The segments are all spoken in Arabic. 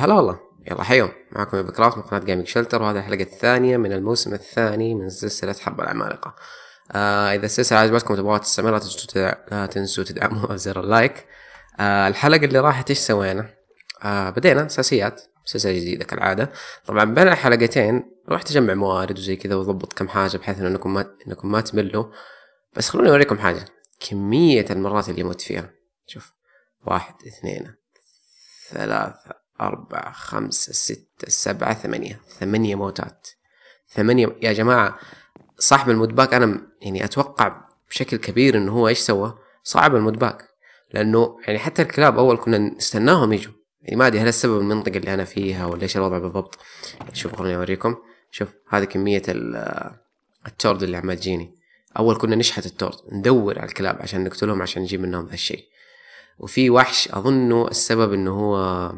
هلا والله يلا حيو معكم يا كرافت من قناة جيمنج شلتر وهذه الحلقة الثانية من الموسم الثاني من سلسلة حرب العمالقة آه إذا السلسلة عجبتكم وتبغوها تستمر لا تنسوا لا تنسوا تدعموها بزر اللايك آه الحلقة اللي راحت ايش سوينا؟ آه بدينا أساسيات سلسلة جديدة كالعادة طبعا بين الحلقتين رحت أجمع موارد وزي كذا وضبط كم حاجة بحيث إنكم ما إنكم ما تملوا بس خلوني أوريكم حاجة كمية المرات اللي مت فيها شوف واحد اثنين ثلاثة أربعة خمسة ستة سبعة ثمانية ثمانية موتات ثمانية يا جماعة صاحب المدباك أنا يعني أتوقع بشكل كبير إنه هو إيش سوى صعب المدباك لأنه يعني حتى الكلاب أول كنا نستناهم يجوا يعني ما أدري هل السبب المنطقة اللي أنا فيها ولا إيش الوضع بالضبط شوف خليني أوريكم شوف هذه كمية التورد اللي عمال تجيني أول كنا نشحت التورد ندور على الكلاب عشان نقتلهم عشان نجيب منهم هالشيء وفي وحش أظنه السبب إنه هو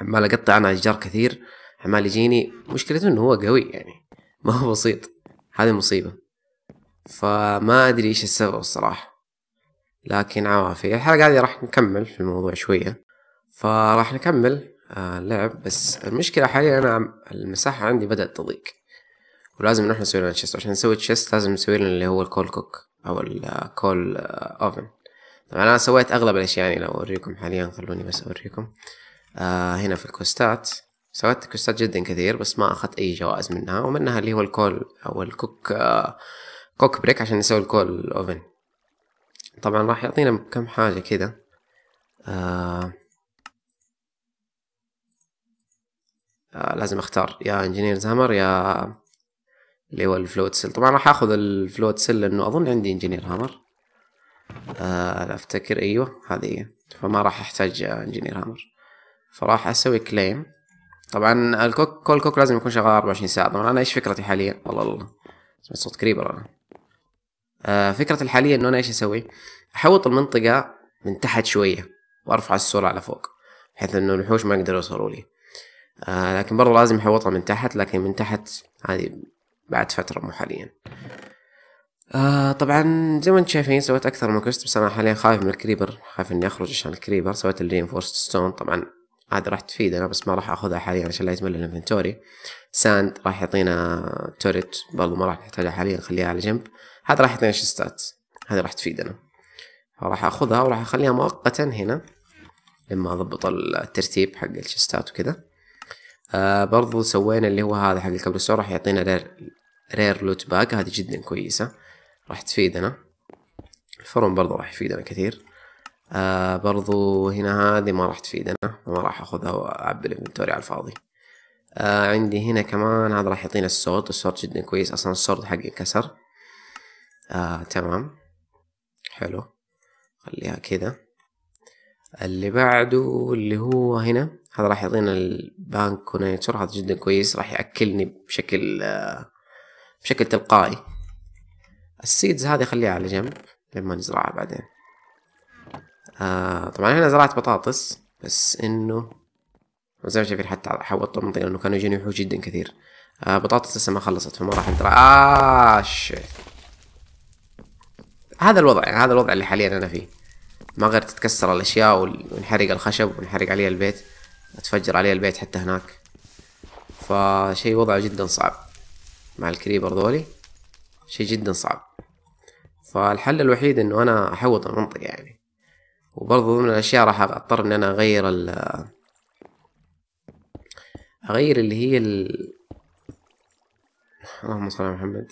عمال اقطع انا اشجار كثير عمال يجيني مشكلته انه هو قوي يعني ما هو بسيط هذه مصيبه فما ادري ايش السبب الصراحه لكن عوافي الحلقه هذه راح نكمل في الموضوع شويه فراح نكمل آه، اللعب بس المشكله حاليا انا المساحه عندي بدات تضيق ولازم نروح نسوي لنا تشيست عشان نسوي تشيست لازم نسوي لنا اللي هو الكول كوك او الكول اوفن آه، طبعا انا سويت اغلب الاشياء يعني لو اوريكم حاليا خلوني بس اوريكم آه هنا في الكوستات سويت كوستات جدا كثير بس ما أخذت أي جوائز منها ومنها اللي هو الكول أو الكوك آه كوك بريك عشان نسوي الكول أوفن طبعا راح يعطينا كم حاجة كذا آه آه لازم اختار يا انجينيرز هامر يا اللي هو الفلوت سيل طبعا راح اخذ الفلوت سيل لانه اظن عندي انجينير هامر آه افتكر ايوه هذه هي فما راح احتاج آه، انجينير هامر فراح اسوي كليم طبعا الكوك كل كوك لازم يكون شغال 24 ساعه طبعا انا ايش فكرتي حاليا والله الله سمعت صوت كريبر انا آه فكرتي الحاليه انه انا ايش اسوي احوط المنطقه من تحت شويه وارفع على فوق بحيث انه الوحوش ما يقدروا يوصلوا لي آه لكن برضه لازم احوطها من تحت لكن من تحت هذه بعد فتره مو حاليا آه طبعا زي ما انتم شايفين سويت اكثر من كوست بس انا حاليا خايف من الكريبر خايف اني اخرج عشان الكريبر سويت الرينفورست ستون طبعا عاد راح تفيدنا بس ما راح اخذها حاليا عشان لا يتملى الانفنتوري ساند راح يعطينا توريت برضو ما راح نحتاجها حاليا نخليها على جنب هذا راح يعطينا شستات هذا راح تفيدنا فراح اخذها وراح اخليها مؤقتا هنا لما اضبط الترتيب حق الشستات وكذا آه برضو سوينا اللي هو هذا حق الكابلستور راح يعطينا رير رير لوت باك هذه جدا كويسة راح تفيدنا الفرن برضو راح يفيدنا كثير آه برضو هنا هذه ما راح تفيدنا ما راح اخذها واعبي الانفنتوري على الفاضي آه عندي هنا كمان هذا راح يعطينا السورد السورد جدا كويس اصلا السورد حقي انكسر آه تمام حلو خليها كذا اللي بعده اللي هو هنا هذا راح يعطينا البانك كونيتور هذا جدا كويس راح ياكلني بشكل آه بشكل تلقائي السيدز هذه خليها على جنب لما نزرعها بعدين آه طبعا هنا زرعت بطاطس بس انه زي ما شايفين حتى حوطوا المنطقة لانه كانوا يجيني وحوش جدا كثير آه بطاطس لسه ما خلصت فما راح اقدر اه هذا الوضع يعني هذا الوضع اللي حاليا انا فيه ما غير تتكسر الاشياء ونحرق الخشب ونحرق عليها البيت اتفجر عليها البيت حتى هناك فشي وضع جدا صعب مع الكريبر ذولي شي جدا صعب فالحل الوحيد انه انا احوط المنطقة يعني وبرضه ضمن الاشياء راح اضطر ان انا اغير ال اغير اللي هي ال اللهم صل على محمد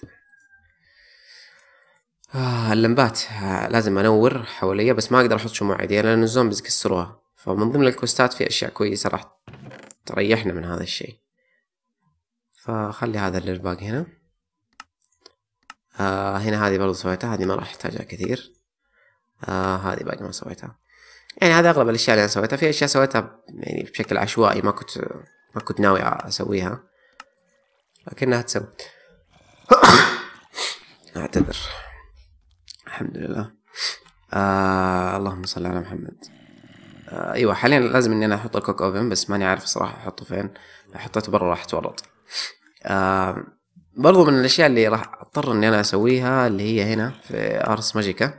آه اللمبات آه، لازم انور حواليا بس ما اقدر احط شموع عادية لان الزومبيز كسروها فمن ضمن الكوستات في اشياء كويسة راح تريحنا من هذا الشيء فخلي هذا الارباك هنا آه هنا هذه برضو سويتها هذه ما راح احتاجها كثير آه هذه باقي ما سويتها يعني هذا اغلب الاشياء اللي انا سويتها في اشياء سويتها يعني بشكل عشوائي ما كنت ما كنت ناوي اسويها لكنها تسوي اعتذر الحمد لله آه اللهم صل على محمد آه ايوه حاليا لازم اني انا احط الكوك اوفن بس ماني عارف صراحه احطه فين لو حطيته برا راح اتورط آه برضو من الاشياء اللي راح اضطر اني انا اسويها اللي هي هنا في ارس ماجيكا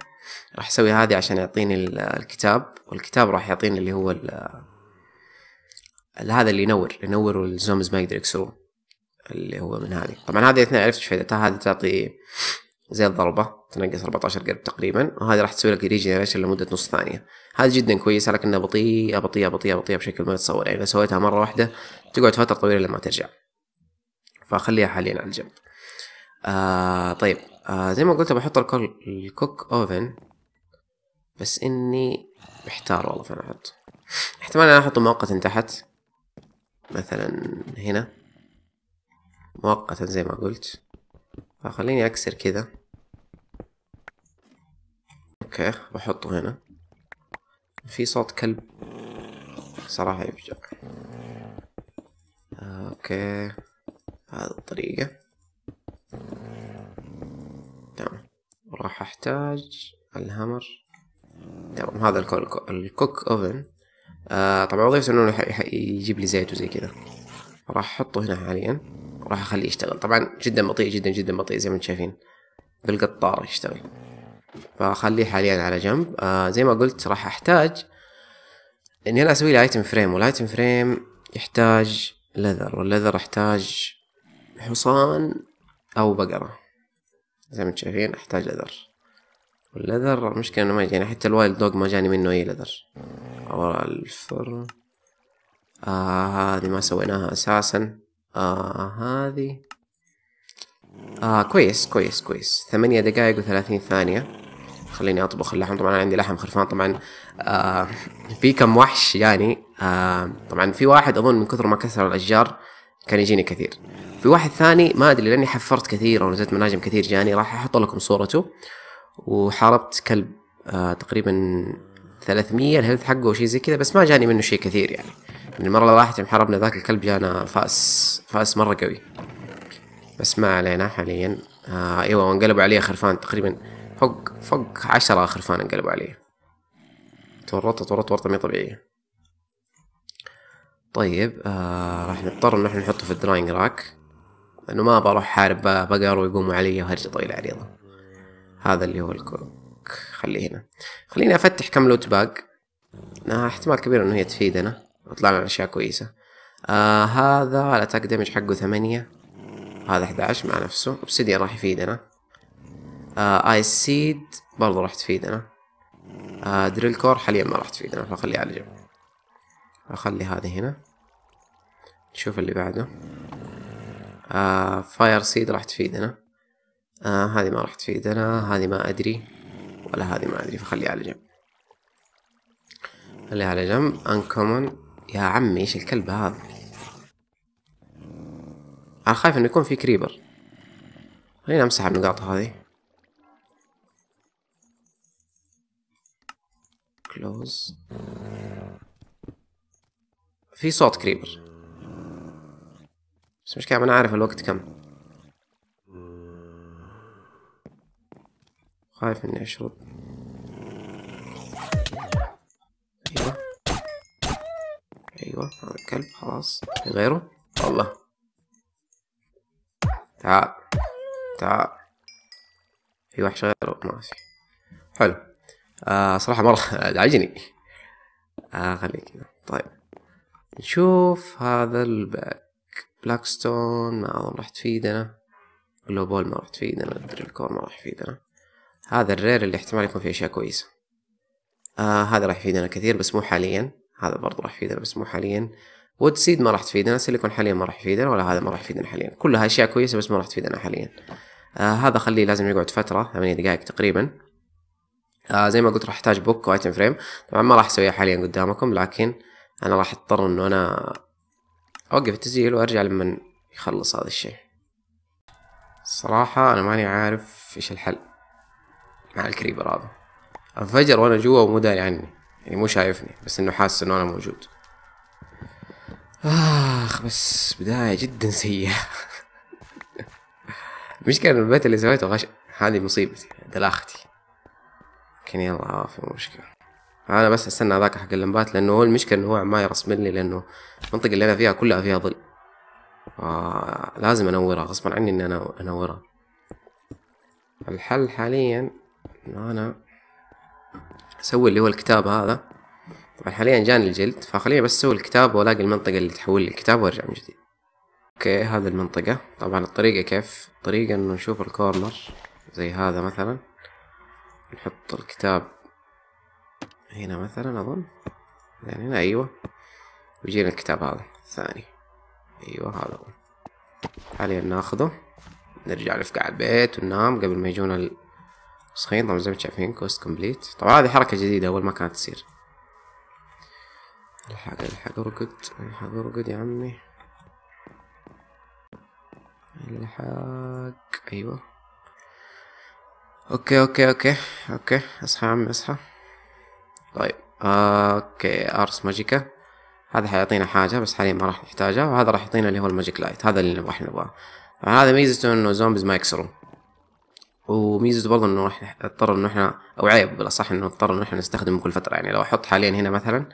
راح اسوي هذه عشان يعطيني الكتاب والكتاب راح يعطيني اللي هو هذا اللي ينور ينور والزومز ما يقدر يكسروه اللي هو من هذه طبعا هذه اثنين عرفت ايش فائدتها هذه تعطي زي الضربة تنقص 14 قلب تقريبا وهذه راح تسوي لك ريجنريشن لمدة نص ثانية هذه جدا كويسة لكنها بطيئة بطيئة بطيئة بطيئة بشكل ما تتصور يعني لو سويتها مرة واحدة تقعد فترة طويلة لما ترجع فخليها حاليا على الجنب آه طيب آه زي ما قلت بحط الكوك اوفن بس اني محتار والله فين احط احتمال انا احطه مؤقتا تحت مثلا هنا مؤقتا زي ما قلت فخليني اكسر كذا اوكي بحطه هنا في صوت كلب صراحة يفجع آه، اوكي هذه الطريقة راح احتاج الهامر تمام هذا الكوك, الكوك اوفن آه طبعا وظيفته انه يجيب لي زيت وزي كذا راح احطه هنا حاليا راح اخليه يشتغل طبعا جدا بطيء جدا جدا بطيء زي ما انتم شايفين بالقطار يشتغل فخليه حاليا على جنب آه زي ما قلت راح احتاج اني انا اسوي لي ايتم فريم والايتم فريم يحتاج لذر واللذر يحتاج حصان او بقره زي ما انتم شايفين احتاج لذر واللذر المشكلة انه ما يجيني يعني حتى الوايلد دوج ما جاني منه اي لذر عبارة الفرن آه هذه ما سويناها اساسا آه هذه آه كويس كويس كويس ثمانية دقايق وثلاثين ثانية خليني اطبخ اللحم طبعا عندي لحم خرفان طبعا آه في كم وحش يعني آه طبعا في واحد اظن من كثر ما كسر الاشجار كان يجيني كثير في واحد ثاني ما ادري لاني حفرت كثير او نزلت مناجم كثير جاني راح احط لكم صورته وحاربت كلب آه تقريبا 300 الهيلث حقه وشي زي كذا بس ما جاني منه شيء كثير يعني من المره اللي راحت حاربنا ذاك الكلب جانا فاس فاس مره قوي بس ما علينا حاليا آه ايوه وانقلبوا عليه خرفان تقريبا فوق فوق عشرة خرفان انقلبوا عليه تورطت تورطت ورطة مي طبيعية طيب آه راح نضطر ان احنا نحطه في الدراينج راك لانه ما بروح احارب بقر ويقوموا علي وهرجة طويلة عريضة هذا اللي هو الكوك خليه هنا خليني افتح كم لوت باج احتمال كبير انه هي تفيدنا ويطلع لنا اشياء كويسة آه هذا الاتاك دامج حقه ثمانية هذا 11 مع نفسه اوبسيديان راح يفيدنا آه ايس سيد برضه راح تفيدنا آه دريل كور حاليا ما راح تفيدنا فخليه على جنب اخلي هذه هنا نشوف اللي بعده آه فاير سيد راح تفيدنا آه هذه ما راح تفيدنا هذه ما ادري ولا هذه ما ادري فخليها على جنب خليها على جنب انكومن يا عمي ايش الكلب هذا انا خايف انه يكون في كريبر خلينا امسح النقاط هذه كلوز في صوت كريبر بس مش كعب انا عارف الوقت كم خايف اني اشرب ايوه ايوه هذا الكلب خلاص في غيره الله تعال تعال في وحش غيره ماشي حلو آه صراحة مرة عجني آه خليك طيب نشوف هذا الباك بلاك ستون ما اظن راح تفيدنا جلوبول ما راح تفيدنا دريل كور ما راح يفيدنا هذا الرير اللي احتمال يكون فيه اشياء كويسة آه هذا راح يفيدنا كثير بس مو حاليا هذا برضو راح يفيدنا بس مو حاليا وود سيد ما راح تفيدنا سيليكون حاليا ما راح يفيدنا ولا هذا ما راح يفيدنا حاليا كلها اشياء كويسة بس ما راح تفيدنا حاليا آه هذا خليه لازم يقعد فترة ثمانية دقائق تقريبا آه زي ما قلت راح احتاج بوك وايتم فريم طبعا ما راح اسويها حاليا قدامكم لكن انا راح اضطر انه انا اوقف التسجيل وارجع لما يخلص هذا الشيء الصراحة انا ماني عارف ايش الحل مع الكريبر هذا انفجر وانا جوا ومو داري عني يعني مو شايفني بس انه حاسس انه انا موجود اخ بس بداية جدا سيئة المشكلة البيت اللي سويته غش هذه مصيبتي دلاختي لكن يلا في مشكلة انا بس استنى هذاك حق اللمبات لانه هو المشكله انه هو ما يرسم لي لانه المنطقه اللي انا فيها كلها فيها ظل آه لازم انورها غصبا عني اني انا انورها الحل حاليا انه انا اسوي اللي هو الكتاب هذا طبعا حاليا جاني الجلد فخليني بس اسوي الكتاب والاقي المنطقه اللي تحول لي الكتاب وارجع من جديد اوكي هذه المنطقه طبعا الطريقه كيف الطريقه انه نشوف الكورنر زي هذا مثلا نحط الكتاب هنا مثلا أظن يعني هنا أيوة ويجينا الكتاب هذا الثاني أيوة هذا هو حاليا ناخذه نرجع نفقع البيت وننام قبل ما يجونا الصخين طبعا زي ما شايفين كوست كومبليت طبعا هذه حركة جديدة أول ما كانت تصير الحق الحق ارقد الحق ارقد يا عمي الحق أيوة اوكي اوكي اوكي اوكي اصحى يا عمي اصحى طيب اوكي ارس ماجيكا هذا حيعطينا حاجة بس حاليا ما راح نحتاجها وهذا راح يعطينا اللي هو الماجيك لايت هذا اللي راح نبغاه فهذا ميزته انه زومبيز ما يكسروا وميزته برضه انه راح نضطر انه احنا او عيب بالاصح انه نضطر انه احنا نستخدمه كل فترة يعني لو احط حاليا هنا مثلا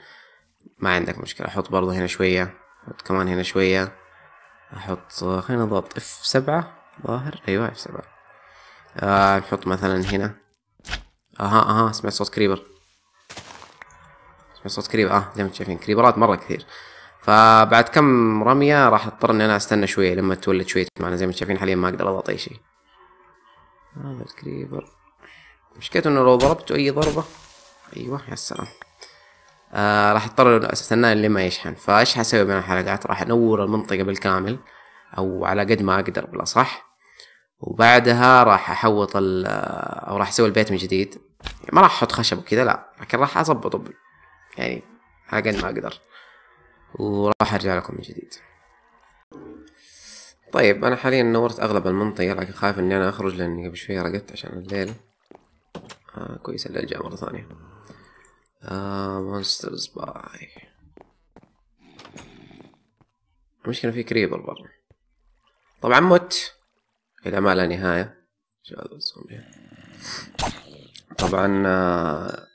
ما عندك مشكلة احط برضه هنا شوية احط كمان هنا شوية احط خلينا نضغط اف سبعة ظاهر ايوه اف سبعة آه نحط مثلا هنا اها اها سمعت صوت كريبر صوت كريب اه زي ما انتم شايفين كريبرات مره كثير فبعد كم رميه راح اضطر اني انا استنى شويه لما تولد شويه معنا زي ما انتم شايفين حاليا ما اقدر اضغط اي شيء هذا الكريبر مشكلته انه لو ضربته اي ضربه ايوه يا سلام آه راح اضطر استناه لما يشحن فايش حسوي بين الحلقات راح انور المنطقه بالكامل او على قد ما اقدر بالاصح وبعدها راح احوط آه، او راح اسوي البيت من جديد ما راح احط خشب وكذا لا لكن راح اظبطه يعني حاجة ما أقدر وراح أرجع لكم من جديد طيب أنا حاليا نورت أغلب المنطقة لكن خايف إني أنا أخرج لأني قبل شوية رقدت عشان الليل آه كويس الليل جاء مرة ثانية آه مونسترز باي المشكلة في كريبر برا طبعا مت إلى ما لا نهاية شو هذا الزومبي طبعا آه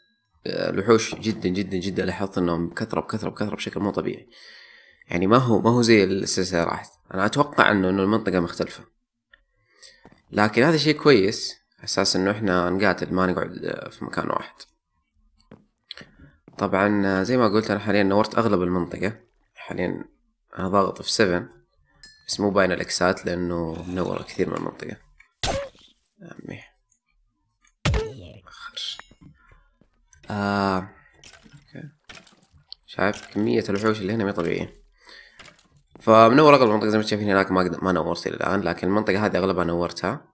الوحوش جدا جدا جدا لاحظت انهم بكثره بكثره بكثره بشكل مو طبيعي يعني ما هو ما هو زي السلسله راحت انا اتوقع انه انه المنطقه مختلفه لكن هذا شيء كويس اساس انه احنا نقاتل ما نقعد في مكان واحد طبعا زي ما قلت انا حاليا نورت اغلب المنطقه حاليا انا ضاغط في 7 بس مو باين الاكسات لانه منور كثير من المنطقه آه. شايف كمية الوحوش اللي هنا مي طبيعية فمنور اغلب المنطقة زي ما تشايفين هناك ما ما نورت الى الان لكن المنطقة هذه اغلبها نورتها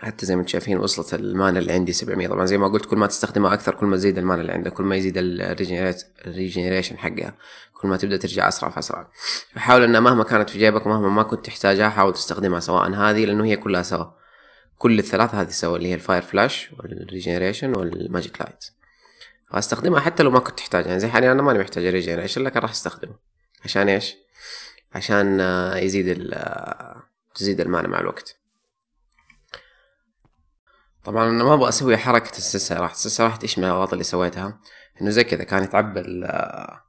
حتى زي ما تشايفين وصلت المانا اللي عندي 700 طبعا زي ما قلت كل ما تستخدمها اكثر كل ما تزيد المانا اللي عندك كل ما يزيد الريجنريشن حقها كل ما تبدا ترجع اسرع فاسرع فحاول انها مهما كانت في جيبك ومهما ما كنت تحتاجها حاول تستخدمها سواء هذه لانه هي كلها سوا كل الثلاثة هذه سوا اللي هي الفاير فلاش والريجنريشن والماجيك لايت استخدمها حتى لو ما كنت تحتاجها يعني زي حاليا انا ماني محتاج ريجين يعني ايش لكن راح استخدمه عشان ايش عشان آه، يزيد ال آه، تزيد المعنى مع الوقت طبعا انا ما ابغى اسوي حركة السلسلة السلسلة راح ايش من الاغلاط اللي سويتها انه زي كذا كان كانت ال آه،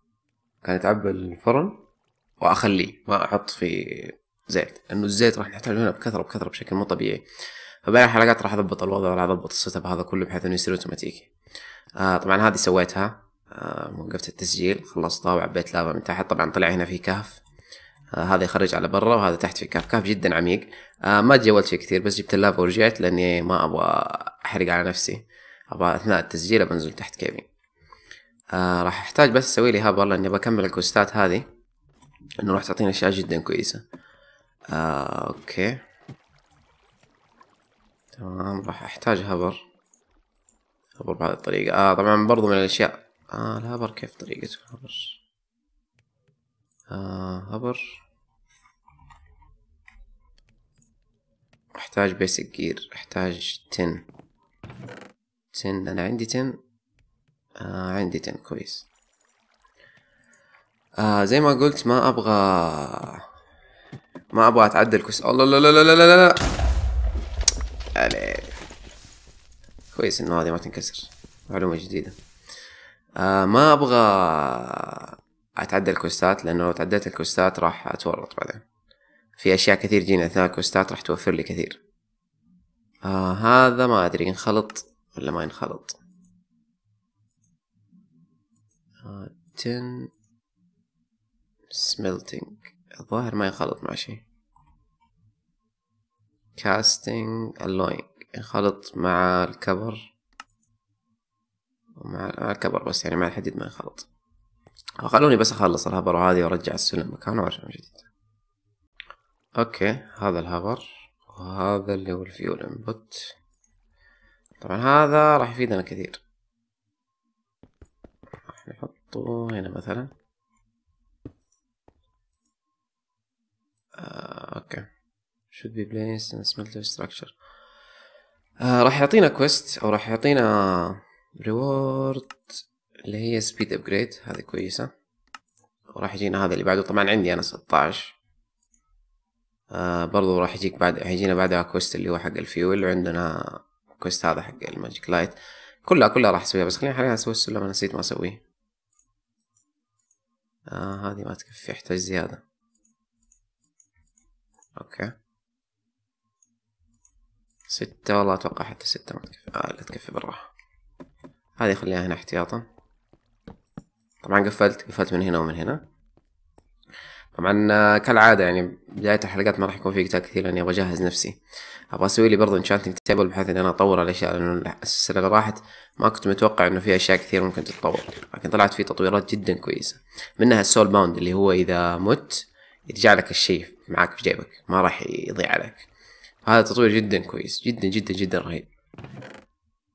كان يتعبى الفرن واخليه ما احط في زيت لانه الزيت راح نحتاجه هنا بكثرة بكثرة بشكل مو طبيعي فبين الحلقات راح اضبط الوضع وراح اضبط السيت اب هذا كله بحيث انه يصير اوتوماتيكي آه طبعا هذه سويتها آه وقفت التسجيل خلصتها وعبيت لافا من تحت طبعا طلع هنا في كهف آه هذا يخرج على برا وهذا تحت في كهف كهف جدا عميق آه ما تجولت فيه كثير بس جبت اللافا ورجعت لاني ما ابغى احرق على نفسي ابغى اثناء التسجيل بنزل تحت كيفي آه راح احتاج بس اسوي لي هاب والله اني بكمل الكوستات هذه انه راح تعطيني اشياء جدا كويسة آه اوكي تمام راح احتاج هبر هبر بهذه الطريقة آه طبعا برضو من الأشياء آه الهبر كيف طريقته الهبر آه هبر احتاج بيسك جير احتاج تن تن انا عندي تن آه عندي تن كويس آه زي ما قلت ما ابغى ما ابغى اتعدل كويس الله لا لا لا لا لا لا كويس انه هذه ما تنكسر معلومة جديدة آه ما ابغى اتعدى الكوستات لانه لو تعديت الكوستات راح اتورط بعدين في اشياء كثير جينا اثناء الكوستات راح توفر لي كثير آه هذا ما ادري ينخلط ولا ما ينخلط تن آه، سملتنج الظاهر ما ينخلط مع شيء كاستنج اللوين ينخلط مع الكبر مع آه، الكبر بس يعني مع الحديد ما ينخلط خلوني بس اخلص الهبر هذه وارجع السلم مكانه وارجع من جديد اوكي هذا الهبر وهذا اللي هو الفيول انبوت طبعا هذا راح يفيدنا كثير راح نحطه هنا مثلا آه، اوكي should be placed in a smelter structure آه راح يعطينا كويست او راح يعطينا ريورد اللي هي سبيد ابجريد هذه كويسه وراح يجينا هذا اللي بعده طبعا عندي انا 16 آه برضو راح يجيك بعد يجينا بعدها كويست اللي هو حق الفيول وعندنا كويست هذا حق الماجيك لايت كلها كلها راح اسويها بس خليني حاليا اسوي السلم انا نسيت ما اسويه آه هذه ما تكفي احتاج زيادة اوكي ستة والله أتوقع حتى ستة ما تكفي آه لا تكفي بالراحة هذه خليها هنا احتياطا طبعا قفلت قفلت من هنا ومن هنا طبعا آه، كالعادة يعني بداية الحلقات ما راح يكون في قتال كثير لأني أبغى أجهز نفسي أبغى أسوي لي برضه انشانتنج تيبل بحيث إن أنا أطور الأشياء لأنه السلسلة اللي راحت ما كنت متوقع إنه في أشياء كثير ممكن تتطور لكن طلعت في تطويرات جدا كويسة منها السول باوند اللي هو إذا مت يرجع لك الشيء معاك في جيبك ما راح يضيع عليك هذا تطوير جدا كويس جدا جدا جدا رهيب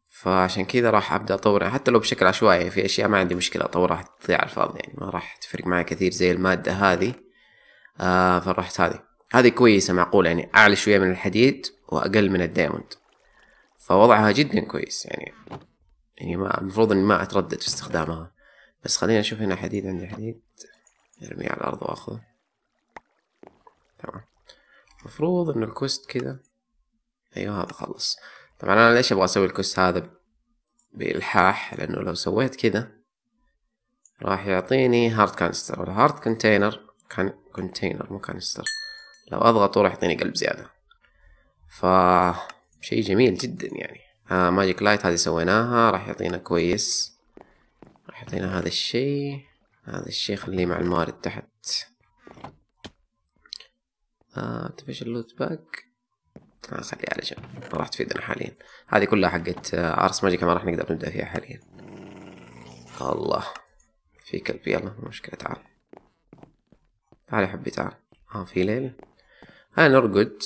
فعشان كذا راح ابدا اطور حتى لو بشكل عشوائي في اشياء ما عندي مشكله اطورها راح تضيع الفاضي يعني ما راح تفرق معي كثير زي الماده هذه آه فرحت هذه هذه كويسه معقوله يعني اعلى شويه من الحديد واقل من الدايموند فوضعها جدا كويس يعني يعني ما المفروض اني ما اتردد في استخدامها بس خلينا اشوف هنا حديد عندي حديد ارميه على الارض واخذه تمام مفروض انه الكوست كذا ايوه هذا خلص طبعا انا ليش ابغى اسوي الكوست هذا بالحاح لانه لو سويت كذا راح يعطيني هارد كانستر والهارد كونتينر كان كونتينر مو كانستر لو اضغطه راح يعطيني قلب زيادة ف شيء جميل جدا يعني آه ماجيك لايت هذه سويناها راح يعطينا كويس راح يعطينا هذا الشيء هذا الشيء خليه مع الموارد تحت ارتفيشال لوت باك خليها على جنب ما راح تفيدنا حاليا هذه كلها حقت ارس آه، ماجيك ما راح نقدر نبدا فيها حاليا الله في كلب يلا مشكلة تعال تعال يا حبي تعال اه في ليل ها نرقد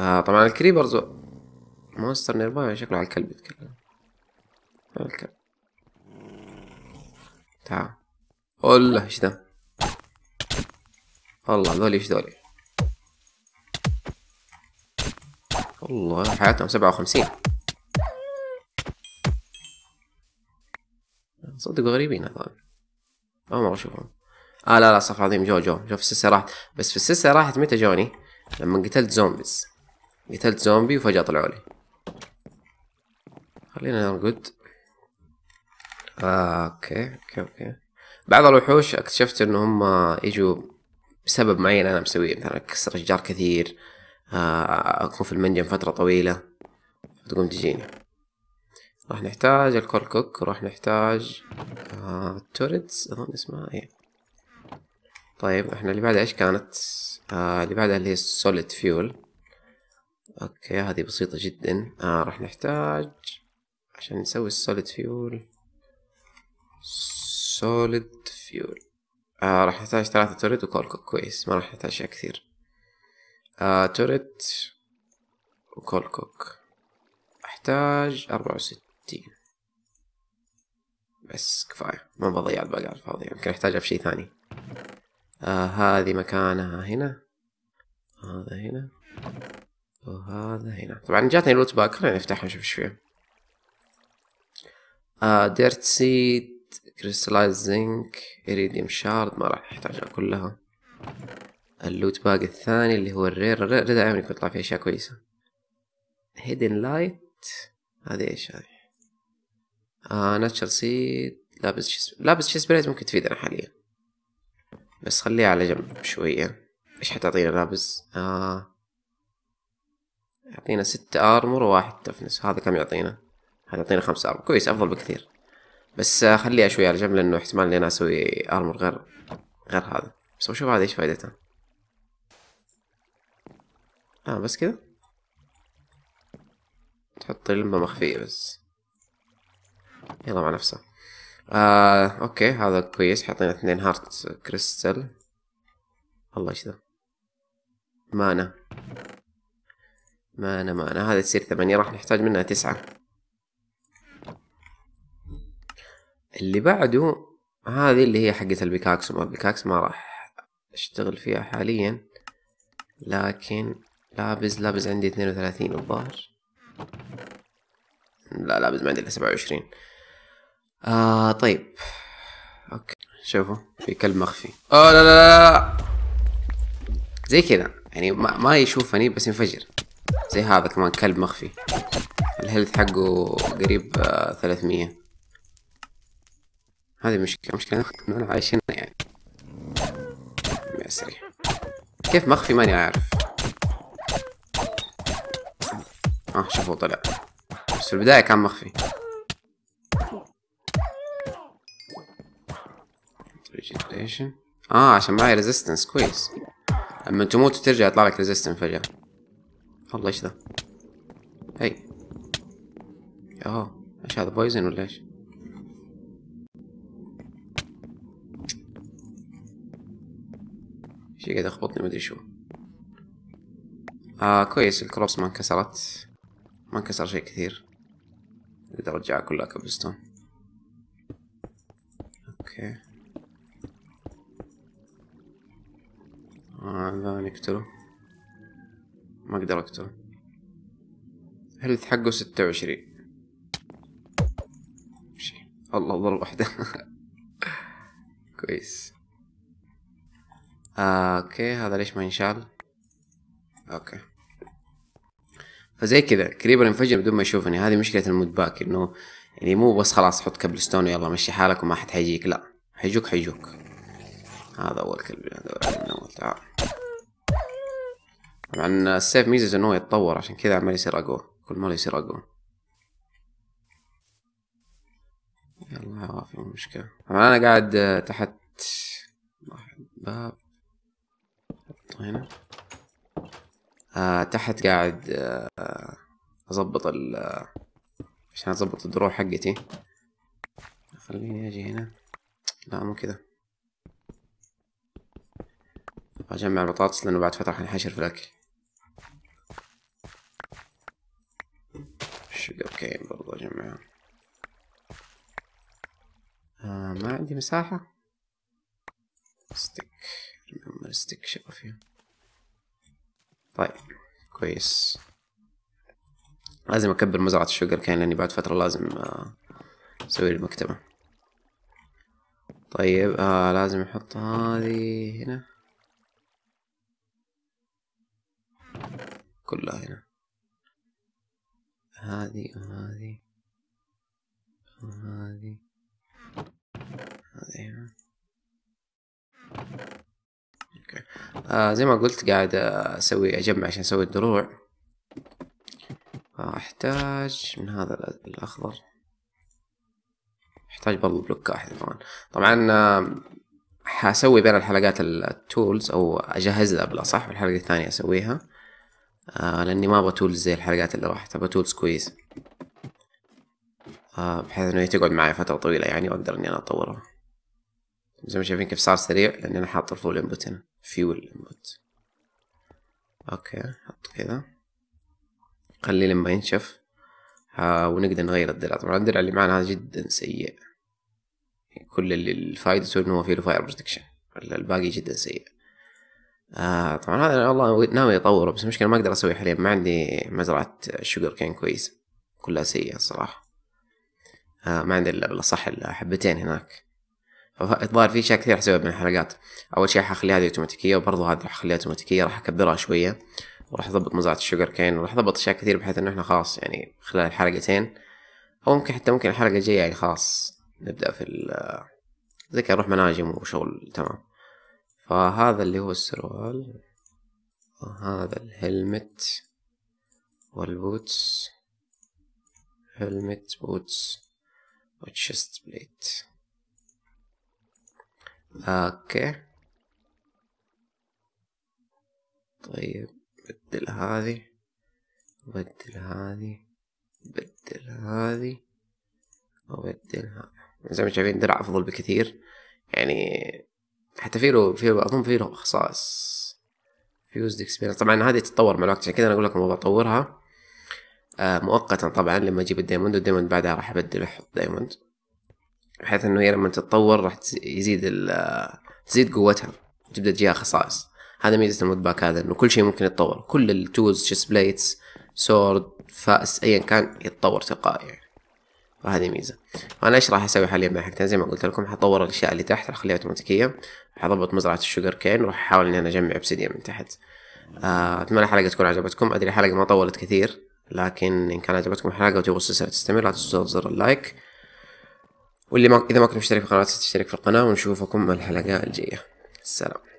آه طبعا الكريبرز مونستر نيرباي شكله على الكلب يتكلم الكلب تعال والله ايش ذا والله ذولي ايش ذولي والله حياتهم سبعة وخمسين صدق غريبين هذول أول مرة أشوفهم آه لا لا صف عظيم جو جو شوف السلسلة راحت بس في السلسلة راحت متى جوني لما قتلت زومبيز قتلت زومبي وفجأة طلعوا لي خلينا نرقد آه أوكي أوكي أوكي بعض الوحوش اكتشفت إن هم آه، يجوا بسبب معين أنا مسويه مثلا كسر أشجار كثير أكون في المنجم فترة طويلة تقوم تجيني راح نحتاج الكول كوك راح نحتاج توريدز آه، أظن اسمها إيه طيب احنا اللي بعدها ايش كانت آه اللي بعدها اللي هي السوليد فيول اوكي هذه بسيطة جدا آه راح نحتاج عشان نسوي السوليد فيول سوليد فيول آه راح نحتاج ثلاثة توريد وكوركوك كويس ما راح نحتاج شيء كثير آه تورت وكولكوك احتاج أربعة وستين بس كفاية ما بضيع الباقي على الفاضي يمكن احتاجها في شي ثاني آه هذه مكانها هنا هذا هنا وهذا هنا طبعا جاتني لوت باك خليني افتحها نشوف ايش فيها آه ديرت سيد كريستلايز زنك إريديوم شارد ما راح احتاجها كلها اللوت باج الثاني اللي هو الرير الرير دائما يكون يطلع فيه اشياء كويسة هيدن لايت هذه ايش هذه آه ناتشر سيد لابس شيس لابس شيس بريت ممكن تفيدنا حاليا بس خليها على جنب شوية ايش حتعطينا لابس آه يعطينا ستة ارمر وواحد تفنس هذا كم يعطينا حتعطينا خمسة ارمر كويس افضل بكثير بس آه، خليها شوية على جنب لانه احتمال اني انا اسوي ارمر غير غير هذا بس بشوف هذا ايش فائدته اه بس كده تحط لمبة مخفية بس يلا مع نفسها آه، اوكي هذا كويس حطينا اثنين هارت كريستال الله ايش ذا مانا مانا مانا هذا تصير ثمانية راح نحتاج منها تسعة اللي بعده هذه اللي هي حقة البيكاكس وما البيكاكس ما راح اشتغل فيها حاليا لكن لابز لابز عندي اثنين وثلاثين الظاهر لا لابز ما عندي الا سبعة وعشرين آه طيب اوكي شوفوا في كلب مخفي اه لا لا لا زي كذا يعني ما, ما يشوفني بس ينفجر زي هذا كمان كلب مخفي الهيلث حقه قريب آه، ثلاثمية آه هذه مشكلة مشكلة نحن عايشين يعني يا سريع كيف مخفي ماني عارف اه شوفوا طلع بس في البداية كان مخفي اه عشان معي ريزيستنس كويس لما تموت وترجع يطلع لك ريزيستنس فجأة والله ايش ذا هي اوه ايش هذا بويزن ولا ايش شي قاعد يخبطني مدري شو آه كويس الكروبس ما انكسرت ما كسر شيء كثير اذا رجع كلها كبستون اوكي هذا آه نقتله ما اقدر اقتله هل حقه ستة وعشرين الله ضرب واحدة كويس آه، اوكي هذا ليش ما ينشال اوكي فزي كذا كريبر انفجر بدون ما يشوفني هذه مشكله المود باك انه يعني مو بس خلاص حط ستون ويلا مشي حالك وما حد حيجيك لا حيجوك حيجوك هذا اول كلب هذا من اول تعال طبعا السيف ميزة انه يتطور عشان كذا عمال يصير اقوى كل مرة يصير اقوى يلا ما في مشكلة طبعا انا قاعد تحت باب هنا آه تحت قاعد آه اظبط ال آه، عشان اظبط الدروع حقتي خليني اجي هنا لا مو كذا اجمع البطاطس لانه بعد فترة حنحشر في الاكل شجر كين برضه اجمعها آه ما عندي مساحة ستيك ريمبر ستيك شغفي طيب كويس لازم أكبر مزرعة الشجر كان لأني بعد فترة لازم آه، أسوي لي مكتبة طيب آه لازم أحط هذي هنا كلها هنا هذي وهذي وهذي هذي هنا آه زي ما قلت قاعد اسوي اجمع عشان اسوي الدروع احتاج من هذا الاخضر احتاج برضو بلوك واحد كمان طبعا آه، حاسوي حسوي بين الحلقات التولز او اجهزها بالاصح والحلقة الثانية اسويها آه لاني ما ابغى تولز زي الحلقات اللي راحت ابغى تولز كويس آه بحيث انه تقعد معي فترة طويلة يعني واقدر اني انا اطورها زي ما شايفين كيف صار سريع لاني انا حاط الفول انبوت هنا فيول انبوت اوكي حط كذا خليه لما ينشف آه، ونقدر نغير الدرع طبعا الدرع اللي معنا هذا جدا سيء كل اللي الفايدة الفائدته انه هو فيه فاير بروتكشن الباقي جدا سيء آه طبعا هذا والله ناوي اطوره بس المشكله ما اقدر اسوي حاليا ما عندي مزرعه شوجر كين كويسه كلها سيئه الصراحه آه ما عندي الا صح حبتين هناك فالظاهر في اشياء كثير حسويها بين الحلقات اول شيء حخلي هذه اوتوماتيكيه وبرضه هذه راح اخليها اوتوماتيكيه راح اكبرها شويه وراح اضبط مزرعه الشجر كين وراح اضبط اشياء كثير بحيث انه احنا خلاص يعني خلال الحلقتين او ممكن حتى ممكن الحلقه الجايه يعني خلاص نبدا في ال زي كذا نروح مناجم وشغل تمام فهذا اللي هو السروال وهذا الهلمت والبوتس هلمت بوتس وتشست بليت اوكي طيب بدل هذه بدل هذه بدل هذه وبدل هذه زي ما شايفين درع افضل بكثير يعني حتى في له في اظن في له خصائص فيوزد اكسبيرينس طبعا هذه تتطور مع الوقت عشان كذا انا اقول لكم بطورها آه مؤقتا طبعا لما اجيب الدايموند والدايموند بعدها راح ابدل احط دايموند بحيث انه هي لما تتطور راح يزيد تزيد قوتها تبدا تجيها خصائص هذا ميزه المود باك هذا انه كل شيء ممكن يتطور كل التولز شيس بليتس سورد فاس ايا كان يتطور تلقائي يعني فهذه ميزه فانا ايش راح اسوي حاليا مع حاجتين زي ما قلت لكم حطور الاشياء اللي تحت راح اخليها اوتوماتيكيه حضبط مزرعه الشوجر كين وراح احاول اني انا اجمع ابسيديا من تحت آه، اتمنى الحلقه تكون عجبتكم ادري الحلقه ما طولت كثير لكن ان كان عجبتكم الحلقه وتبغوا السلسله تستمر لا تنسوا زر اللايك واللي ما إذا ما كنت مشترك في القناة تشترك في القناة ونشوفكم الحلقة الجاية السلام